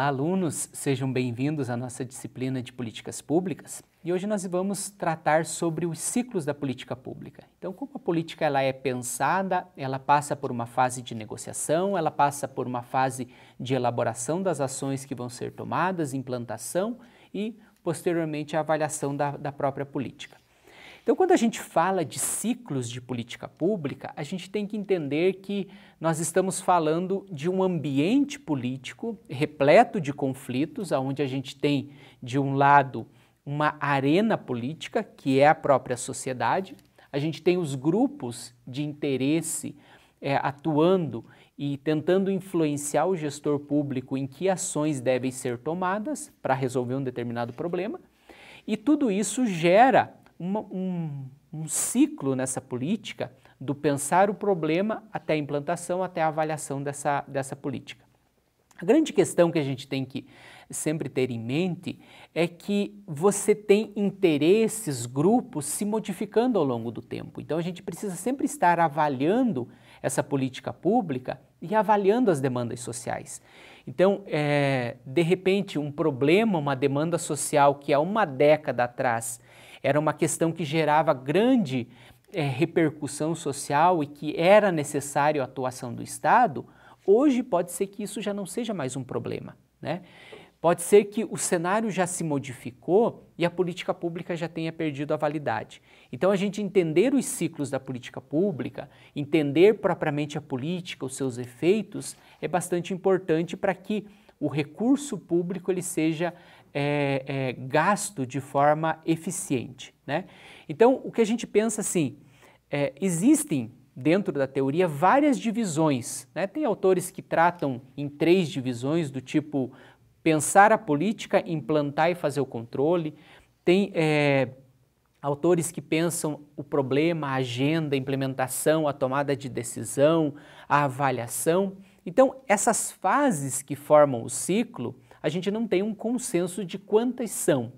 Olá, alunos! Sejam bem-vindos à nossa disciplina de Políticas Públicas. E hoje nós vamos tratar sobre os ciclos da política pública. Então, como a política ela é pensada, ela passa por uma fase de negociação, ela passa por uma fase de elaboração das ações que vão ser tomadas, implantação e, posteriormente, a avaliação da, da própria política. Então, quando a gente fala de ciclos de política pública, a gente tem que entender que nós estamos falando de um ambiente político repleto de conflitos, onde a gente tem, de um lado, uma arena política, que é a própria sociedade, a gente tem os grupos de interesse é, atuando e tentando influenciar o gestor público em que ações devem ser tomadas para resolver um determinado problema. E tudo isso gera uma, um, um ciclo nessa política do pensar o problema até a implantação, até a avaliação dessa, dessa política. A grande questão que a gente tem que sempre ter em mente é que você tem interesses, grupos se modificando ao longo do tempo. Então a gente precisa sempre estar avaliando essa política pública e avaliando as demandas sociais. Então, é, de repente, um problema, uma demanda social que há uma década atrás era uma questão que gerava grande é, repercussão social e que era necessário a atuação do Estado, hoje pode ser que isso já não seja mais um problema. Né? Pode ser que o cenário já se modificou e a política pública já tenha perdido a validade. Então, a gente entender os ciclos da política pública, entender propriamente a política, os seus efeitos, é bastante importante para que o recurso público ele seja é, é, gasto de forma eficiente. Né? Então, o que a gente pensa assim, é, existem dentro da teoria várias divisões. Né? Tem autores que tratam em três divisões, do tipo pensar a política, implantar e fazer o controle. Tem é, autores que pensam o problema, a agenda, a implementação, a tomada de decisão, a avaliação. Então, essas fases que formam o ciclo, a gente não tem um consenso de quantas são.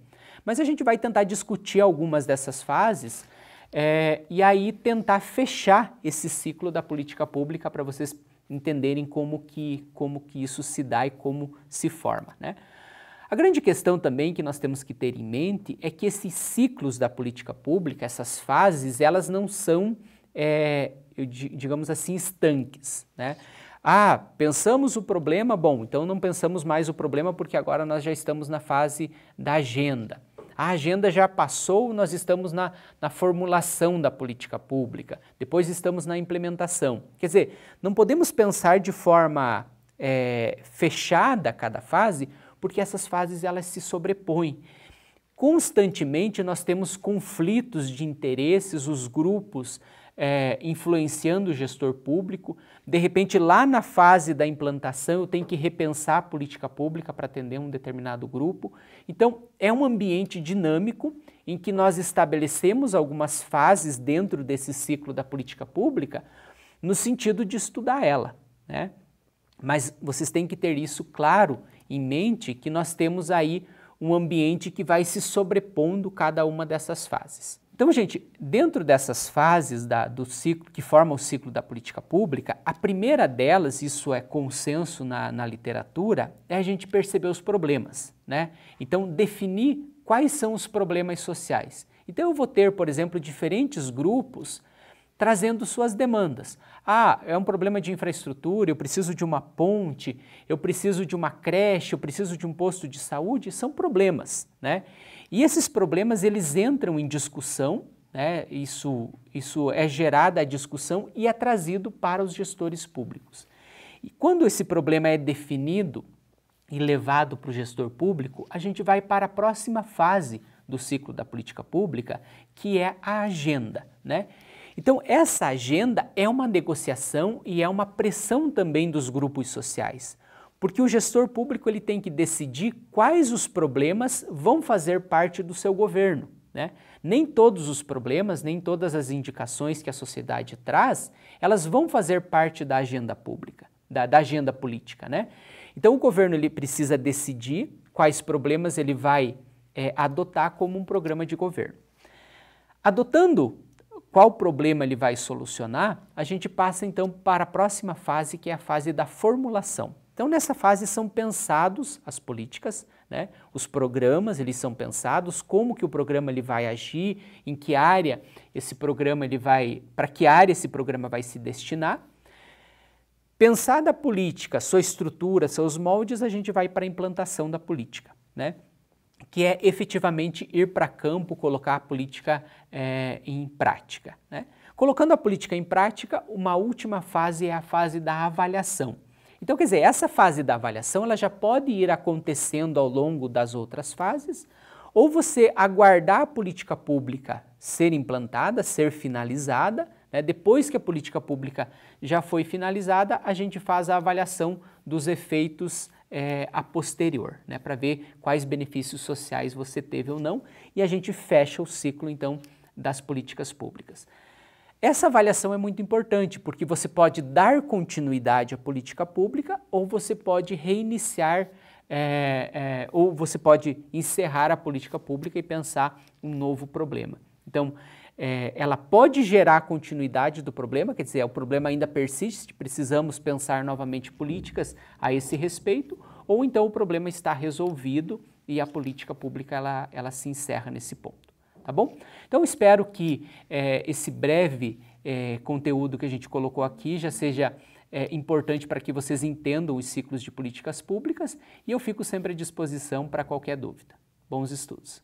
Mas a gente vai tentar discutir algumas dessas fases é, e aí tentar fechar esse ciclo da política pública para vocês entenderem como que, como que isso se dá e como se forma. Né? A grande questão também que nós temos que ter em mente é que esses ciclos da política pública, essas fases, elas não são, é, digamos assim, estanques. Né? Ah, pensamos o problema, bom, então não pensamos mais o problema porque agora nós já estamos na fase da agenda. A agenda já passou, nós estamos na, na formulação da política pública, depois estamos na implementação. Quer dizer, não podemos pensar de forma é, fechada cada fase, porque essas fases elas se sobrepõem. Constantemente nós temos conflitos de interesses, os grupos, é, influenciando o gestor público. De repente, lá na fase da implantação, eu tenho que repensar a política pública para atender um determinado grupo. Então, é um ambiente dinâmico em que nós estabelecemos algumas fases dentro desse ciclo da política pública, no sentido de estudar ela. Né? Mas vocês têm que ter isso claro em mente, que nós temos aí um ambiente que vai se sobrepondo cada uma dessas fases. Então, gente, dentro dessas fases da, do ciclo que forma o ciclo da política pública, a primeira delas, isso é consenso na, na literatura, é a gente perceber os problemas, né? Então, definir quais são os problemas sociais. Então, eu vou ter, por exemplo, diferentes grupos trazendo suas demandas. Ah, é um problema de infraestrutura, eu preciso de uma ponte, eu preciso de uma creche, eu preciso de um posto de saúde, são problemas, né? E esses problemas eles entram em discussão, né? Isso isso é gerada a discussão e é trazido para os gestores públicos. E quando esse problema é definido e levado para o gestor público, a gente vai para a próxima fase do ciclo da política pública, que é a agenda, né? Então, essa agenda é uma negociação e é uma pressão também dos grupos sociais, porque o gestor público ele tem que decidir quais os problemas vão fazer parte do seu governo. Né? Nem todos os problemas, nem todas as indicações que a sociedade traz, elas vão fazer parte da agenda pública, da, da agenda política. Né? Então, o governo ele precisa decidir quais problemas ele vai é, adotar como um programa de governo. Adotando qual problema ele vai solucionar, a gente passa então para a próxima fase, que é a fase da formulação. Então, nessa fase são pensados as políticas, né? os programas eles são pensados, como que o programa ele vai agir, em que área esse programa ele vai, para que área esse programa vai se destinar. Pensada a política, sua estrutura, seus moldes, a gente vai para a implantação da política. Né? que é efetivamente ir para campo, colocar a política é, em prática. Né? Colocando a política em prática, uma última fase é a fase da avaliação. Então, quer dizer, essa fase da avaliação ela já pode ir acontecendo ao longo das outras fases, ou você aguardar a política pública ser implantada, ser finalizada. Né? Depois que a política pública já foi finalizada, a gente faz a avaliação dos efeitos é, a posterior, né, para ver quais benefícios sociais você teve ou não, e a gente fecha o ciclo então das políticas públicas. Essa avaliação é muito importante porque você pode dar continuidade à política pública ou você pode reiniciar é, é, ou você pode encerrar a política pública e pensar um novo problema. Então, é, ela pode gerar continuidade do problema, quer dizer, o problema ainda persiste, precisamos pensar novamente políticas a esse respeito, ou então o problema está resolvido e a política pública ela, ela se encerra nesse ponto. Tá bom? Então, espero que é, esse breve é, conteúdo que a gente colocou aqui já seja é, importante para que vocês entendam os ciclos de políticas públicas e eu fico sempre à disposição para qualquer dúvida. Bons estudos!